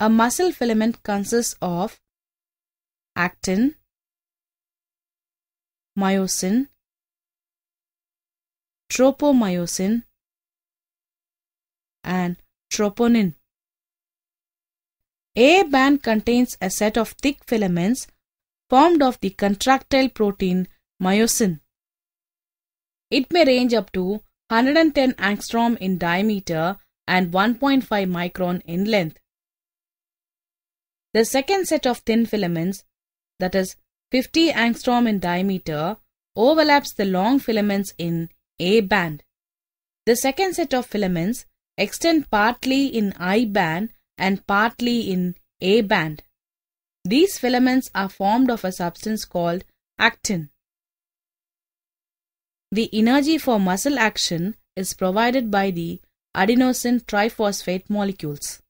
A muscle filament consists of actin, myosin, tropomyosin, and troponin. A band contains a set of thick filaments formed of the contractile protein myosin. It may range up to 110 angstrom in diameter and 1.5 micron in length. The second set of thin filaments, that is 50 angstrom in diameter, overlaps the long filaments in A band. The second set of filaments extend partly in I band and partly in A band. These filaments are formed of a substance called actin. The energy for muscle action is provided by the adenosine triphosphate molecules.